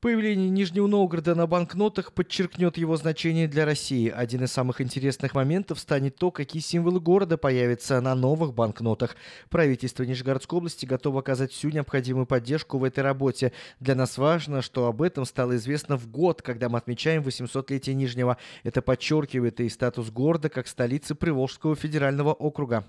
Появление Нижнего Новгорода на банкнотах подчеркнет его значение для России. Один из самых интересных моментов станет то, какие символы города появятся на новых банкнотах. Правительство Нижегородской области готово оказать всю необходимую поддержку в этой работе. Для нас важно, что об этом стало известно в год, когда мы отмечаем 800-летие Нижнего. Это подчеркивает и статус города как столицы Приволжского федерального округа.